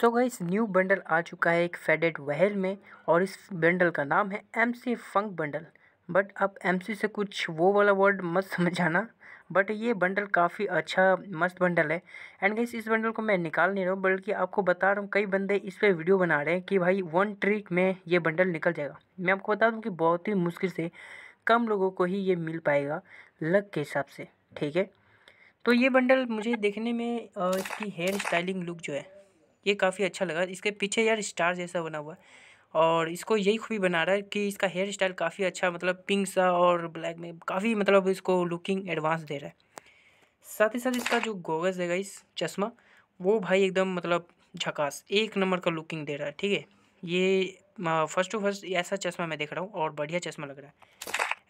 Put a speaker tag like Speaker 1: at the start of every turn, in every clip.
Speaker 1: सो guys new bundle आ चुका है एक फेडेड वहल में और इस बंडल का नाम है M C funk bundle but अब एम सी से कुछ वो वाला वर्ड मत समझ बट ये बंडल काफ़ी अच्छा मस्त बंडल है एंड गाइस इस बंडल को मैं निकाल नहीं रहा हूँ बल्कि आपको बता रहा हूँ कई बंदे इस पर वीडियो बना रहे हैं कि भाई वन ट्रिक में ये बंडल निकल जाएगा मैं आपको बता दूँ कि बहुत ही मुश्किल से कम लोगों को ही ये मिल पाएगा लक के हिसाब से ठीक है तो ये बंडल मुझे देखने में इसकी हेयर स्टाइलिंग लुक जो है ये काफ़ी अच्छा लगा इसके पीछे यार स्टार जैसा बना हुआ है और इसको यही खूबी बना रहा है कि इसका हेयर स्टाइल काफ़ी अच्छा मतलब पिंक सा और ब्लैक में काफ़ी मतलब इसको लुकिंग एडवांस दे रहा है साथ ही साथ इसका जो गोगस है इस चश्मा वो भाई एकदम मतलब झकास एक नंबर का लुकिंग दे रहा है ठीक है ये फर्स्ट टू फर्स्ट ऐसा चश्मा मैं देख रहा हूँ और बढ़िया चश्मा लग रहा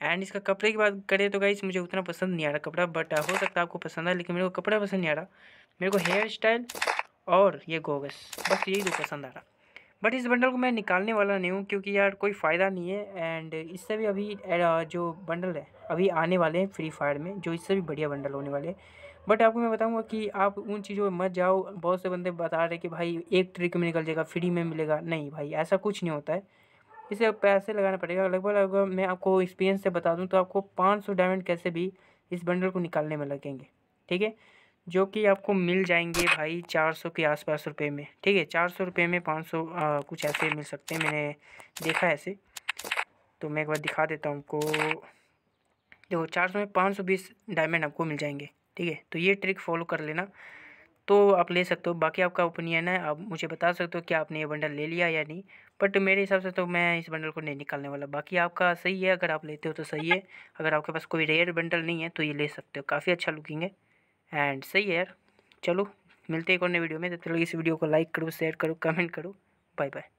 Speaker 1: है एंड इसका कपड़े की बात करें तो गाइस मुझे उतना पसंद नहीं आ रहा कपड़ा बट हो सकता है आपको पसंद आए लेकिन मेरे को कपड़ा पसंद नहीं आ रहा मेरे को हेयर स्टाइल और ये गोगस बस यही दो तो पसंद आ रहा बट इस बंडल को मैं निकालने वाला नहीं हूँ क्योंकि यार कोई फ़ायदा नहीं है एंड इससे भी अभी जो बंडल है अभी आने वाले हैं फ्री फायर में जो इससे भी बढ़िया बंडल होने वाले हैं बट आपको मैं बताऊंगा कि आप उन चीज़ों में मत जाओ बहुत से बंदे बता रहे कि भाई एक ट्रिक में निकल जाएगा फ्री में मिलेगा नहीं भाई ऐसा कुछ नहीं होता है इसे पैसे लगाना पड़ेगा लगभग लगभग मैं आपको एक्सपीरियंस से बता दूँ तो आपको पाँच डायमंड कैसे भी इस बंडल को निकालने में लगेंगे ठीक है जो कि आपको मिल जाएंगे भाई चार सौ के आसपास रुपए में ठीक है चार सौ रुपये में पाँच सौ कुछ ऐसे मिल सकते हैं मैंने देखा ऐसे तो मैं एक बार दिखा देता हूँ आपको देखो चार सौ में पाँच सौ बीस डायमंड आपको मिल जाएंगे ठीक है तो ये ट्रिक फॉलो कर लेना तो आप ले सकते हो बाकी आपका ओपिनियन है आप मुझे बता सकते हो कि आपने ये बंडल ले लिया या नहीं बट मेरे हिसाब से तो मैं इस बंडल को नहीं निकालने वाला बाकी आपका सही है अगर आप लेते हो तो सही है अगर आपके पास कोई रेयर बंडल नहीं है तो ये ले सकते हो काफ़ी अच्छा लुकिंग है एंड सही है यार चलो मिलते हैं एक और नए वीडियो में तब तो तक इस वीडियो को लाइक करो शेयर करो कमेंट करो बाय बाय